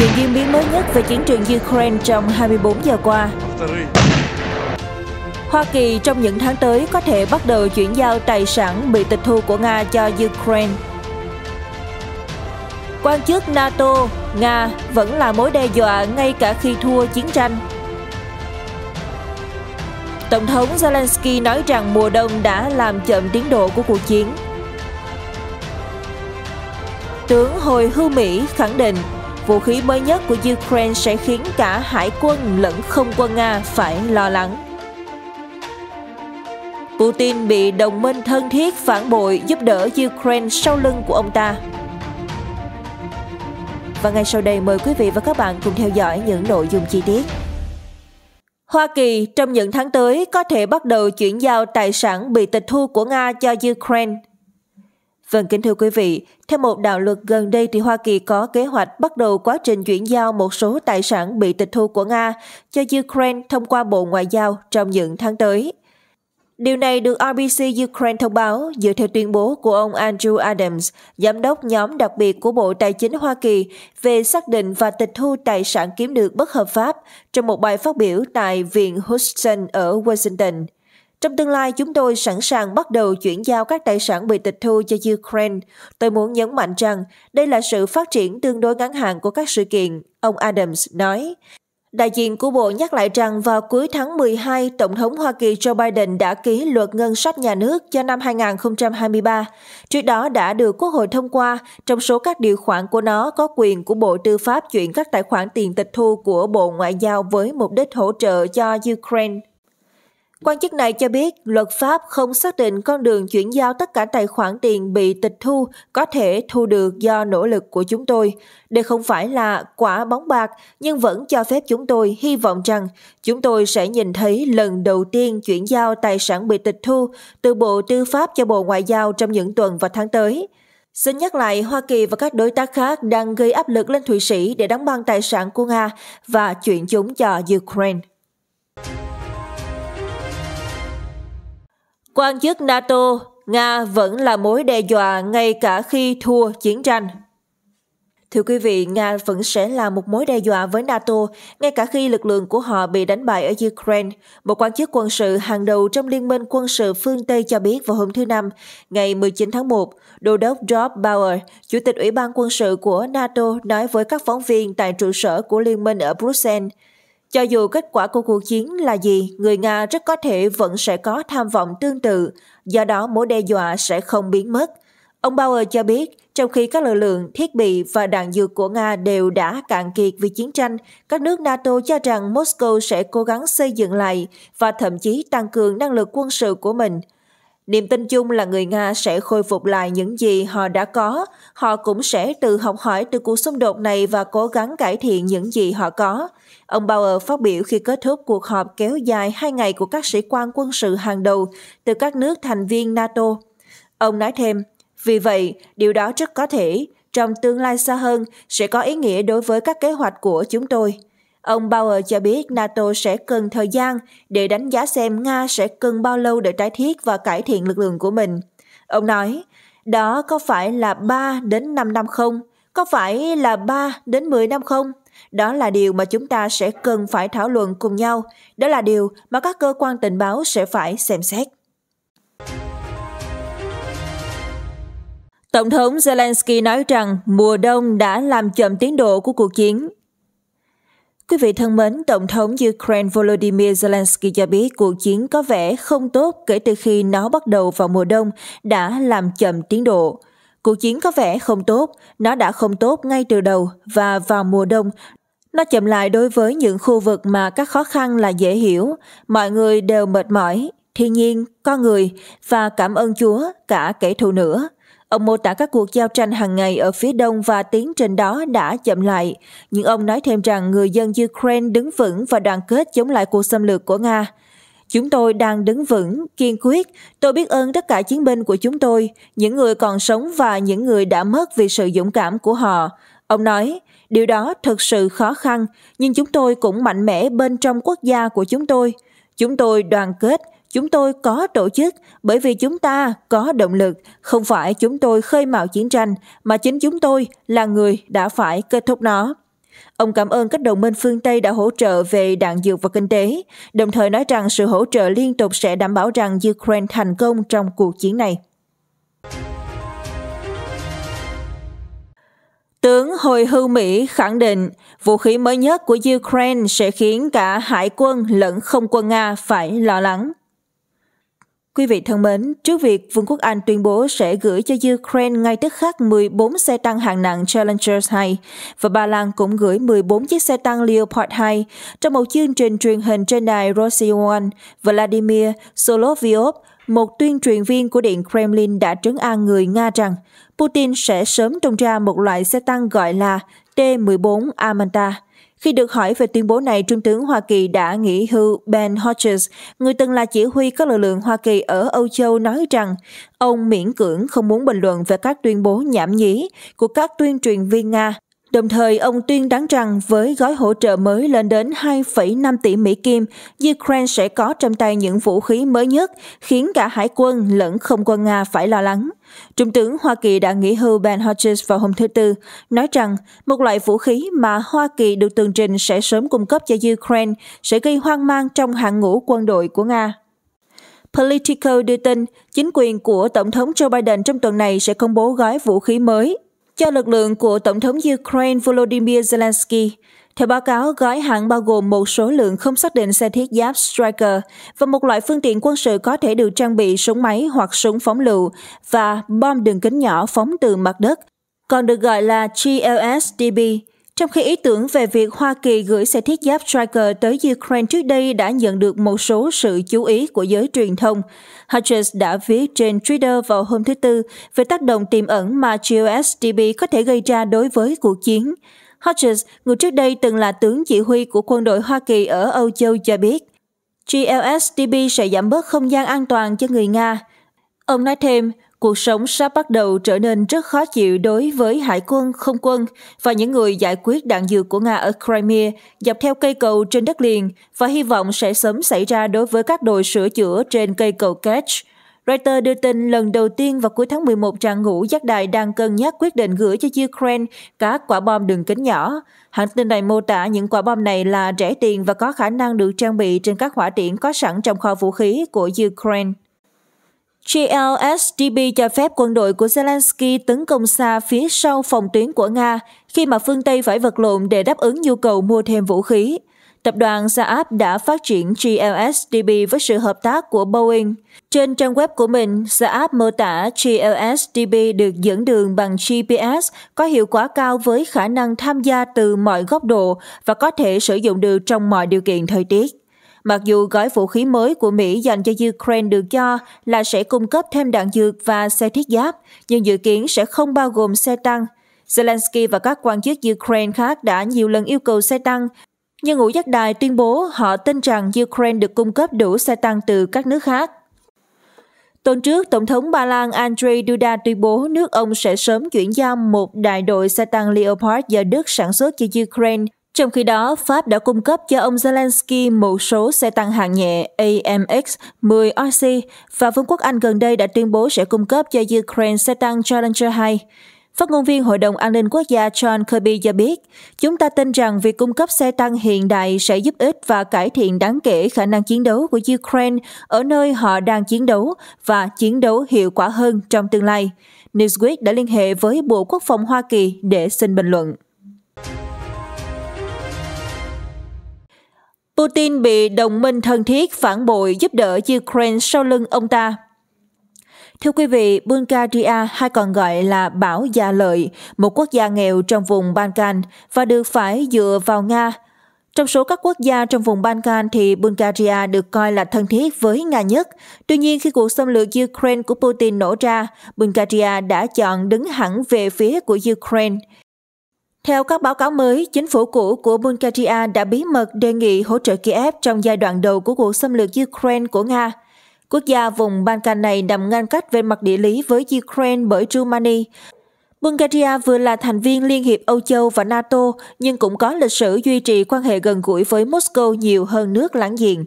Những diễn biến mới nhất về chiến trường Ukraine trong 24 giờ qua. Hoa Kỳ trong những tháng tới có thể bắt đầu chuyển giao tài sản bị tịch thu của Nga cho Ukraine. Quan chức NATO, Nga vẫn là mối đe dọa ngay cả khi thua chiến tranh. Tổng thống Zelensky nói rằng mùa đông đã làm chậm tiến độ của cuộc chiến. Tướng Hồi Hưu Mỹ khẳng định vũ khí mới nhất của Ukraine sẽ khiến cả hải quân lẫn không quân Nga phải lo lắng. Putin bị đồng minh thân thiết phản bội giúp đỡ Ukraine sau lưng của ông ta. Và ngay sau đây mời quý vị và các bạn cùng theo dõi những nội dung chi tiết. Hoa Kỳ trong những tháng tới có thể bắt đầu chuyển giao tài sản bị tịch thu của Nga cho Ukraine Vâng kính thưa quý vị, theo một đạo luật gần đây thì Hoa Kỳ có kế hoạch bắt đầu quá trình chuyển giao một số tài sản bị tịch thu của Nga cho Ukraine thông qua Bộ Ngoại giao trong những tháng tới. Điều này được RBC Ukraine thông báo dựa theo tuyên bố của ông Andrew Adams, giám đốc nhóm đặc biệt của Bộ Tài chính Hoa Kỳ về xác định và tịch thu tài sản kiếm được bất hợp pháp trong một bài phát biểu tại Viện Houston ở Washington. Trong tương lai, chúng tôi sẵn sàng bắt đầu chuyển giao các tài sản bị tịch thu cho Ukraine. Tôi muốn nhấn mạnh rằng đây là sự phát triển tương đối ngắn hạn của các sự kiện, ông Adams nói. Đại diện của Bộ nhắc lại rằng vào cuối tháng 12, Tổng thống Hoa Kỳ Joe Biden đã ký luật ngân sách nhà nước cho năm 2023. Trước đó đã được Quốc hội thông qua, trong số các điều khoản của nó có quyền của Bộ Tư pháp chuyển các tài khoản tiền tịch thu của Bộ Ngoại giao với mục đích hỗ trợ cho Ukraine. Quan chức này cho biết luật pháp không xác định con đường chuyển giao tất cả tài khoản tiền bị tịch thu có thể thu được do nỗ lực của chúng tôi. Đây không phải là quả bóng bạc nhưng vẫn cho phép chúng tôi hy vọng rằng chúng tôi sẽ nhìn thấy lần đầu tiên chuyển giao tài sản bị tịch thu từ Bộ Tư pháp cho Bộ Ngoại giao trong những tuần và tháng tới. Xin nhắc lại, Hoa Kỳ và các đối tác khác đang gây áp lực lên Thụy Sĩ để đóng băng tài sản của Nga và chuyển chúng cho Ukraine. quan chức NATO, Nga vẫn là mối đe dọa ngay cả khi thua chiến tranh. Thưa quý vị, Nga vẫn sẽ là một mối đe dọa với NATO, ngay cả khi lực lượng của họ bị đánh bại ở Ukraine. Một quan chức quân sự hàng đầu trong Liên minh quân sự phương Tây cho biết vào hôm thứ Năm, ngày 19 tháng 1, Đô đốc Rob Bauer, Chủ tịch Ủy ban quân sự của NATO nói với các phóng viên tại trụ sở của Liên minh ở Bruxelles, cho dù kết quả của cuộc chiến là gì, người Nga rất có thể vẫn sẽ có tham vọng tương tự, do đó mối đe dọa sẽ không biến mất. Ông Bauer cho biết, trong khi các lực lượng, thiết bị và đạn dược của Nga đều đã cạn kiệt vì chiến tranh, các nước NATO cho rằng Moscow sẽ cố gắng xây dựng lại và thậm chí tăng cường năng lực quân sự của mình – Niềm tin chung là người Nga sẽ khôi phục lại những gì họ đã có, họ cũng sẽ tự học hỏi từ cuộc xung đột này và cố gắng cải thiện những gì họ có. Ông Bauer phát biểu khi kết thúc cuộc họp kéo dài hai ngày của các sĩ quan quân sự hàng đầu từ các nước thành viên NATO. Ông nói thêm, vì vậy, điều đó rất có thể, trong tương lai xa hơn, sẽ có ý nghĩa đối với các kế hoạch của chúng tôi. Ông Bauer cho biết NATO sẽ cần thời gian để đánh giá xem Nga sẽ cần bao lâu để tái thiết và cải thiện lực lượng của mình. Ông nói, đó có phải là 3 đến 5 năm không? Có phải là 3 đến 10 năm không? Đó là điều mà chúng ta sẽ cần phải thảo luận cùng nhau. Đó là điều mà các cơ quan tình báo sẽ phải xem xét. Tổng thống Zelensky nói rằng mùa đông đã làm chậm tiến độ của cuộc chiến. Quý vị thân mến, Tổng thống Ukraine Volodymyr Zelensky cho biết cuộc chiến có vẻ không tốt kể từ khi nó bắt đầu vào mùa đông đã làm chậm tiến độ. Cuộc chiến có vẻ không tốt, nó đã không tốt ngay từ đầu và vào mùa đông nó chậm lại đối với những khu vực mà các khó khăn là dễ hiểu, mọi người đều mệt mỏi, thiên nhiên, con người và cảm ơn Chúa, cả kẻ thù nữa. Ông mô tả các cuộc giao tranh hàng ngày ở phía đông và tiến trên đó đã chậm lại. Nhưng ông nói thêm rằng người dân Ukraine đứng vững và đoàn kết chống lại cuộc xâm lược của Nga. Chúng tôi đang đứng vững, kiên quyết. Tôi biết ơn tất cả chiến binh của chúng tôi, những người còn sống và những người đã mất vì sự dũng cảm của họ. Ông nói, điều đó thật sự khó khăn, nhưng chúng tôi cũng mạnh mẽ bên trong quốc gia của chúng tôi. Chúng tôi đoàn kết, chúng tôi có tổ chức bởi vì chúng ta có động lực, không phải chúng tôi khơi mào chiến tranh mà chính chúng tôi là người đã phải kết thúc nó. Ông cảm ơn các đồng minh phương Tây đã hỗ trợ về đạn dược và kinh tế, đồng thời nói rằng sự hỗ trợ liên tục sẽ đảm bảo rằng Ukraine thành công trong cuộc chiến này. Tướng hồi hưu Mỹ khẳng định vũ khí mới nhất của Ukraine sẽ khiến cả hải quân lẫn không quân Nga phải lo lắng. Quý vị thân mến, trước việc Vương quốc Anh tuyên bố sẽ gửi cho Ukraine ngay tức khắc 14 xe tăng hạng nặng Challenger 2 và Ba Lan cũng gửi 14 chiếc xe tăng Leopard 2, trong một chương trình truyền hình trên đài Rossian, Vladimir Solovyov, một tuyên truyền viên của Điện Kremlin đã trấn an người Nga rằng Putin sẽ sớm tung ra một loại xe tăng gọi là T-14 Amanta khi được hỏi về tuyên bố này, Trung tướng Hoa Kỳ đã nghỉ hưu Ben Hodges, người từng là chỉ huy các lực lượng Hoa Kỳ ở Âu Châu nói rằng ông miễn cưỡng không muốn bình luận về các tuyên bố nhảm nhí của các tuyên truyền viên Nga Đồng thời, ông tuyên đoán rằng với gói hỗ trợ mới lên đến 2,5 tỷ Mỹ Kim, Ukraine sẽ có trong tay những vũ khí mới nhất, khiến cả hải quân lẫn không quân Nga phải lo lắng. Trung tướng Hoa Kỳ đã nghỉ hưu Ben Hodges vào hôm thứ Tư, nói rằng một loại vũ khí mà Hoa Kỳ được tường trình sẽ sớm cung cấp cho Ukraine sẽ gây hoang mang trong hàng ngũ quân đội của Nga. Politico đưa tin chính quyền của Tổng thống Joe Biden trong tuần này sẽ công bố gói vũ khí mới cho lực lượng của Tổng thống Ukraine Volodymyr Zelensky. Theo báo cáo, gói hàng bao gồm một số lượng không xác định xe thiết giáp Striker và một loại phương tiện quân sự có thể được trang bị súng máy hoặc súng phóng lựu và bom đường kính nhỏ phóng từ mặt đất, còn được gọi là GLSDB. Trong khi ý tưởng về việc Hoa Kỳ gửi xe thiết giáp Striker tới Ukraine trước đây đã nhận được một số sự chú ý của giới truyền thông, Hutchins đã viết trên Twitter vào hôm thứ Tư về tác động tiềm ẩn mà GOSDB có thể gây ra đối với cuộc chiến. Hodges, người trước đây từng là tướng chỉ huy của quân đội Hoa Kỳ ở Âu Châu cho biết, GLSDB sẽ giảm bớt không gian an toàn cho người Nga. Ông nói thêm, cuộc sống sắp bắt đầu trở nên rất khó chịu đối với hải quân, không quân và những người giải quyết đạn dược của Nga ở Crimea dọc theo cây cầu trên đất liền và hy vọng sẽ sớm xảy ra đối với các đội sửa chữa trên cây cầu Kerch. Reuters đưa tin lần đầu tiên vào cuối tháng 11 rằng ngũ giác đài đang cân nhắc quyết định gửi cho Ukraine các quả bom đường kính nhỏ. Hãng tin này mô tả những quả bom này là rẻ tiền và có khả năng được trang bị trên các hỏa tiễn có sẵn trong kho vũ khí của Ukraine. GLSDB cho phép quân đội của Zelensky tấn công xa phía sau phòng tuyến của Nga khi mà phương Tây phải vật lộn để đáp ứng nhu cầu mua thêm vũ khí. Tập đoàn Saab đã phát triển GLSDB với sự hợp tác của Boeing. Trên trang web của mình, Saab mô tả GLSDB được dẫn đường bằng GPS có hiệu quả cao với khả năng tham gia từ mọi góc độ và có thể sử dụng được trong mọi điều kiện thời tiết. Mặc dù gói vũ khí mới của Mỹ dành cho Ukraine được cho là sẽ cung cấp thêm đạn dược và xe thiết giáp, nhưng dự kiến sẽ không bao gồm xe tăng. Zelensky và các quan chức Ukraine khác đã nhiều lần yêu cầu xe tăng, nhưng ngũ giác đài tuyên bố họ tin rằng Ukraine được cung cấp đủ xe tăng từ các nước khác. Tuần trước, Tổng thống Ba Lan Andrzej Duda tuyên bố nước ông sẽ sớm chuyển giao một đại đội xe tăng Leopard do Đức sản xuất cho Ukraine trong khi đó, Pháp đã cung cấp cho ông Zelensky một số xe tăng hạng nhẹ AMX-10RC và Vương quốc Anh gần đây đã tuyên bố sẽ cung cấp cho Ukraine xe tăng Challenger 2. Phát ngôn viên Hội đồng An ninh Quốc gia John Kirby cho biết, chúng ta tin rằng việc cung cấp xe tăng hiện đại sẽ giúp ích và cải thiện đáng kể khả năng chiến đấu của Ukraine ở nơi họ đang chiến đấu và chiến đấu hiệu quả hơn trong tương lai. Newsweek đã liên hệ với Bộ Quốc phòng Hoa Kỳ để xin bình luận. Putin bị đồng minh thân thiết phản bội giúp đỡ Ukraine sau lưng ông ta. Thưa quý vị, Bulgaria hay còn gọi là Bảo Gia Lợi, một quốc gia nghèo trong vùng Balkan và được phải dựa vào Nga. Trong số các quốc gia trong vùng Balkan thì Bulgaria được coi là thân thiết với Nga nhất. Tuy nhiên, khi cuộc xâm lược Ukraine của Putin nổ ra, Bulgaria đã chọn đứng hẳn về phía của Ukraine. Theo các báo cáo mới, chính phủ cũ của Bulgaria đã bí mật đề nghị hỗ trợ Kiev trong giai đoạn đầu của cuộc xâm lược Ukraine của Nga. Quốc gia vùng Balkan này nằm ngăn cách về mặt địa lý với Ukraine bởi Rumani. Bulgaria vừa là thành viên Liên hiệp Âu Châu và NATO, nhưng cũng có lịch sử duy trì quan hệ gần gũi với Moscow nhiều hơn nước láng giềng.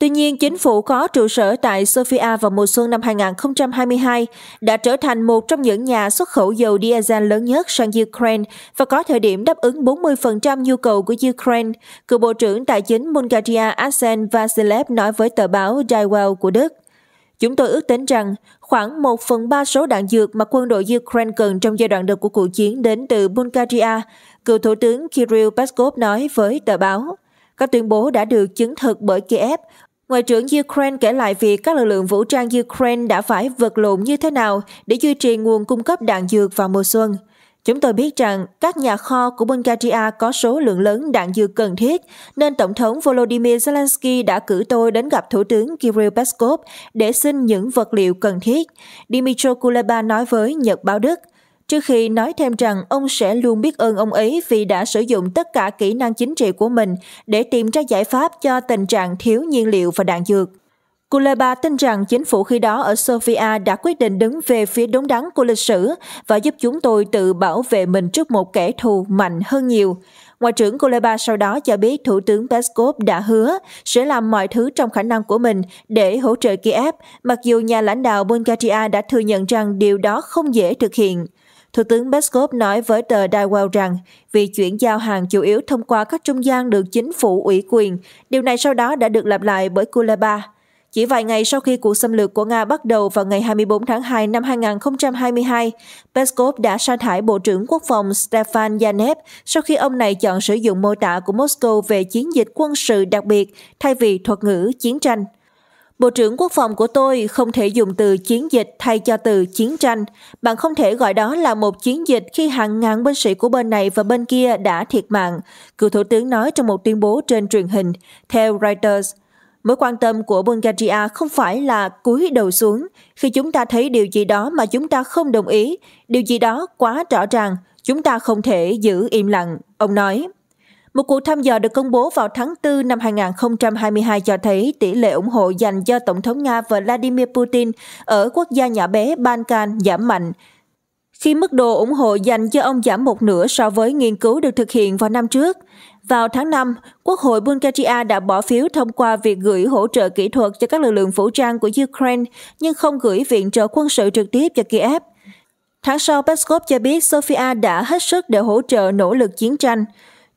Tuy nhiên, chính phủ có trụ sở tại Sofia vào mùa xuân năm 2022 đã trở thành một trong những nhà xuất khẩu dầu diesel lớn nhất sang Ukraine và có thời điểm đáp ứng 40% nhu cầu của Ukraine, cựu Bộ trưởng Tài chính Bulgaria Arsen Vasilev nói với tờ báo Die Welt của Đức. Chúng tôi ước tính rằng khoảng 1 phần 3 số đạn dược mà quân đội Ukraine cần trong giai đoạn đầu của cuộc chiến đến từ Bulgaria, cựu Thủ tướng Kirill Peskov nói với tờ báo. Các tuyên bố đã được chứng thực bởi Kiev, Ngoại trưởng Ukraine kể lại việc các lực lượng vũ trang Ukraine đã phải vật lộn như thế nào để duy trì nguồn cung cấp đạn dược vào mùa xuân. Chúng tôi biết rằng các nhà kho của Bulgaria có số lượng lớn đạn dược cần thiết, nên Tổng thống Volodymyr Zelensky đã cử tôi đến gặp Thủ tướng Kirill Peskov để xin những vật liệu cần thiết, Dmytro Kuleba nói với Nhật báo Đức trước khi nói thêm rằng ông sẽ luôn biết ơn ông ấy vì đã sử dụng tất cả kỹ năng chính trị của mình để tìm ra giải pháp cho tình trạng thiếu nhiên liệu và đạn dược. Kuleba tin rằng chính phủ khi đó ở Sofia đã quyết định đứng về phía đúng đắn của lịch sử và giúp chúng tôi tự bảo vệ mình trước một kẻ thù mạnh hơn nhiều. Ngoại trưởng Kuleba sau đó cho biết Thủ tướng Peskov đã hứa sẽ làm mọi thứ trong khả năng của mình để hỗ trợ Kiev, mặc dù nhà lãnh đạo Bulgaria đã thừa nhận rằng điều đó không dễ thực hiện. Thủ tướng Peskov nói với tờ Daiwa rằng việc chuyển giao hàng chủ yếu thông qua các trung gian được chính phủ ủy quyền, điều này sau đó đã được lặp lại bởi Kuleba. Chỉ vài ngày sau khi cuộc xâm lược của Nga bắt đầu vào ngày 24 tháng 2 năm 2022, Peskov đã sa thải Bộ trưởng Quốc phòng Stefan Yanev sau khi ông này chọn sử dụng mô tả của Moscow về chiến dịch quân sự đặc biệt thay vì thuật ngữ chiến tranh. Bộ trưởng Quốc phòng của tôi không thể dùng từ chiến dịch thay cho từ chiến tranh. Bạn không thể gọi đó là một chiến dịch khi hàng ngàn binh sĩ của bên này và bên kia đã thiệt mạng, cựu thủ tướng nói trong một tuyên bố trên truyền hình, theo Reuters. Mối quan tâm của Bulgaria không phải là cúi đầu xuống. Khi chúng ta thấy điều gì đó mà chúng ta không đồng ý, điều gì đó quá rõ ràng, chúng ta không thể giữ im lặng, ông nói. Một cuộc thăm dò được công bố vào tháng 4 năm 2022 cho thấy tỷ lệ ủng hộ dành cho Tổng thống Nga Vladimir Putin ở quốc gia nhỏ bé Balkan giảm mạnh, khi mức độ ủng hộ dành cho ông giảm một nửa so với nghiên cứu được thực hiện vào năm trước. Vào tháng 5, Quốc hội Bulgaria đã bỏ phiếu thông qua việc gửi hỗ trợ kỹ thuật cho các lực lượng vũ trang của Ukraine, nhưng không gửi viện trợ quân sự trực tiếp cho Kiev. Tháng sau, Peskov cho biết Sofia đã hết sức để hỗ trợ nỗ lực chiến tranh.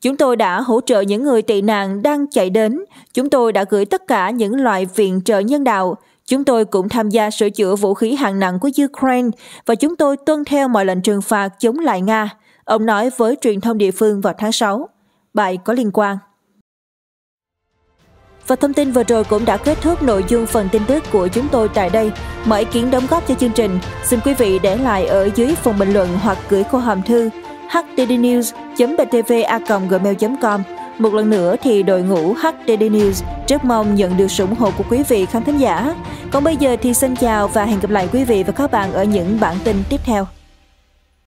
Chúng tôi đã hỗ trợ những người tị nạn đang chạy đến. Chúng tôi đã gửi tất cả những loại viện trợ nhân đạo. Chúng tôi cũng tham gia sửa chữa vũ khí hạng nặng của Ukraine và chúng tôi tuân theo mọi lệnh trừng phạt chống lại Nga, ông nói với truyền thông địa phương vào tháng 6. Bài có liên quan. Và thông tin vừa rồi cũng đã kết thúc nội dung phần tin tức của chúng tôi tại đây. Mọi ý kiến đóng góp cho chương trình, xin quý vị để lại ở dưới phần bình luận hoặc gửi qua hòm thư htdnews.btva.gmail.com một lần nữa thì đội ngũ HTD News rất mong nhận được sự ủng hộ của quý vị khán thính giả. Còn bây giờ thì xin chào và hẹn gặp lại quý vị và các bạn ở những bản tin tiếp theo.